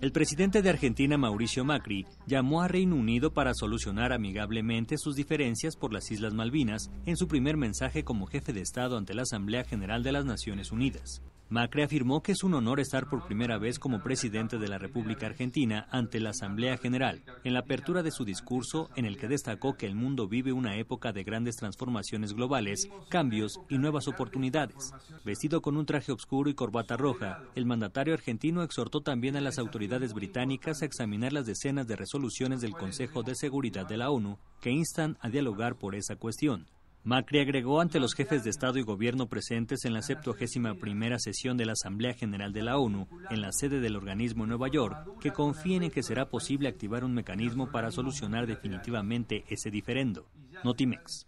El presidente de Argentina, Mauricio Macri, llamó a Reino Unido para solucionar amigablemente sus diferencias por las Islas Malvinas en su primer mensaje como jefe de Estado ante la Asamblea General de las Naciones Unidas. Macri afirmó que es un honor estar por primera vez como presidente de la República Argentina ante la Asamblea General, en la apertura de su discurso en el que destacó que el mundo vive una época de grandes transformaciones globales, cambios y nuevas oportunidades. Vestido con un traje oscuro y corbata roja, el mandatario argentino exhortó también a las autoridades británicas a examinar las decenas de resoluciones del Consejo de Seguridad de la ONU que instan a dialogar por esa cuestión. Macri agregó ante los jefes de Estado y Gobierno presentes en la 71 sesión de la Asamblea General de la ONU, en la sede del organismo en Nueva York, que confíen en que será posible activar un mecanismo para solucionar definitivamente ese diferendo. Notimex.